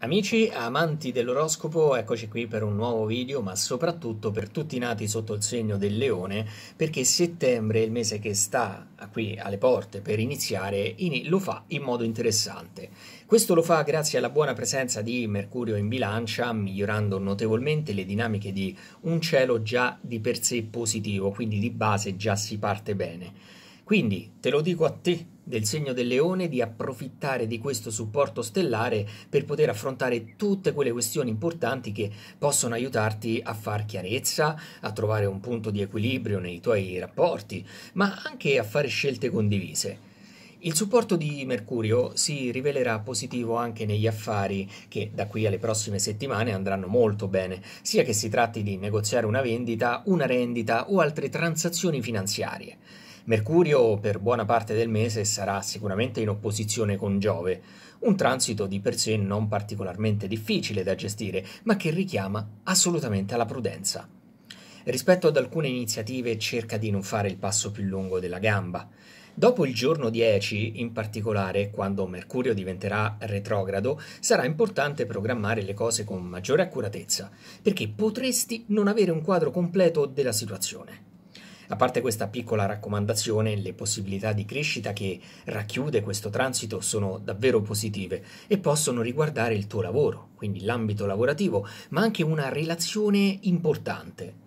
Amici amanti dell'oroscopo, eccoci qui per un nuovo video, ma soprattutto per tutti i nati sotto il segno del leone, perché settembre, il mese che sta qui alle porte per iniziare, lo fa in modo interessante. Questo lo fa grazie alla buona presenza di Mercurio in bilancia, migliorando notevolmente le dinamiche di un cielo già di per sé positivo, quindi di base già si parte bene. Quindi te lo dico a te del segno del leone di approfittare di questo supporto stellare per poter affrontare tutte quelle questioni importanti che possono aiutarti a far chiarezza, a trovare un punto di equilibrio nei tuoi rapporti, ma anche a fare scelte condivise. Il supporto di Mercurio si rivelerà positivo anche negli affari che da qui alle prossime settimane andranno molto bene, sia che si tratti di negoziare una vendita, una rendita o altre transazioni finanziarie. Mercurio per buona parte del mese sarà sicuramente in opposizione con Giove, un transito di per sé non particolarmente difficile da gestire, ma che richiama assolutamente alla prudenza. Rispetto ad alcune iniziative cerca di non fare il passo più lungo della gamba. Dopo il giorno 10, in particolare, quando Mercurio diventerà retrogrado, sarà importante programmare le cose con maggiore accuratezza, perché potresti non avere un quadro completo della situazione. A parte questa piccola raccomandazione, le possibilità di crescita che racchiude questo transito sono davvero positive e possono riguardare il tuo lavoro, quindi l'ambito lavorativo, ma anche una relazione importante.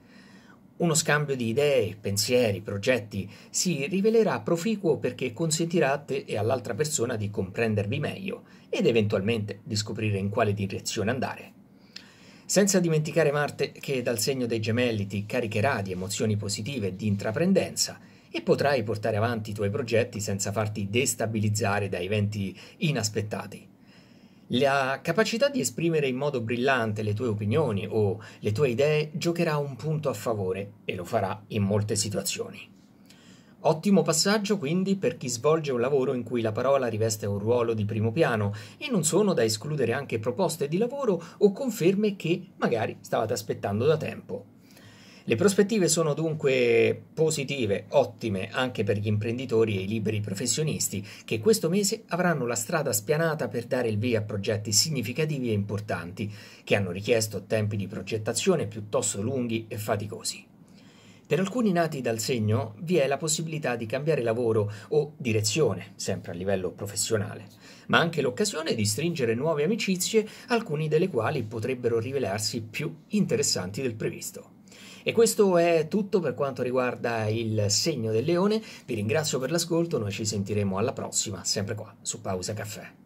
Uno scambio di idee, pensieri, progetti si rivelerà proficuo perché consentirà a te e all'altra persona di comprendervi meglio ed eventualmente di scoprire in quale direzione andare. Senza dimenticare Marte che dal segno dei gemelli ti caricherà di emozioni positive e di intraprendenza e potrai portare avanti i tuoi progetti senza farti destabilizzare da eventi inaspettati. La capacità di esprimere in modo brillante le tue opinioni o le tue idee giocherà un punto a favore e lo farà in molte situazioni. Ottimo passaggio quindi per chi svolge un lavoro in cui la parola riveste un ruolo di primo piano e non sono da escludere anche proposte di lavoro o conferme che magari stavate aspettando da tempo. Le prospettive sono dunque positive, ottime anche per gli imprenditori e i liberi professionisti, che questo mese avranno la strada spianata per dare il via a progetti significativi e importanti, che hanno richiesto tempi di progettazione piuttosto lunghi e faticosi. Per alcuni nati dal segno vi è la possibilità di cambiare lavoro o direzione, sempre a livello professionale, ma anche l'occasione di stringere nuove amicizie, alcune delle quali potrebbero rivelarsi più interessanti del previsto. E questo è tutto per quanto riguarda il segno del leone, vi ringrazio per l'ascolto, noi ci sentiremo alla prossima, sempre qua su Pausa Caffè.